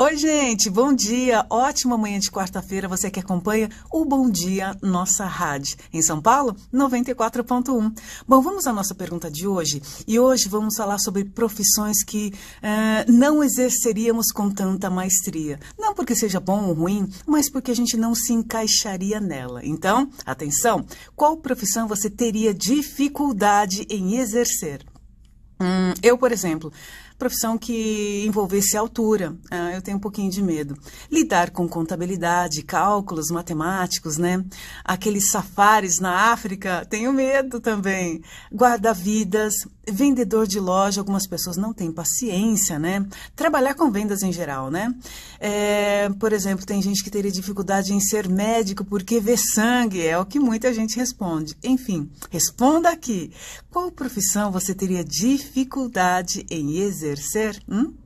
Oi, gente, bom dia. Ótima manhã de quarta-feira. Você que acompanha o Bom Dia Nossa Rádio. Em São Paulo, 94.1. Bom, vamos à nossa pergunta de hoje. E hoje vamos falar sobre profissões que uh, não exerceríamos com tanta maestria. Não porque seja bom ou ruim, mas porque a gente não se encaixaria nela. Então, atenção: qual profissão você teria dificuldade em exercer? Hum, eu, por exemplo profissão que envolvesse altura. Ah, eu tenho um pouquinho de medo. Lidar com contabilidade, cálculos matemáticos, né? Aqueles safaris na África, tenho medo também. Guarda-vidas, vendedor de loja, algumas pessoas não têm paciência, né? Trabalhar com vendas em geral, né? É, por exemplo, tem gente que teria dificuldade em ser médico porque vê sangue, é o que muita gente responde. Enfim, responda aqui. Qual profissão você teria dificuldade em exercer? exercer, hum?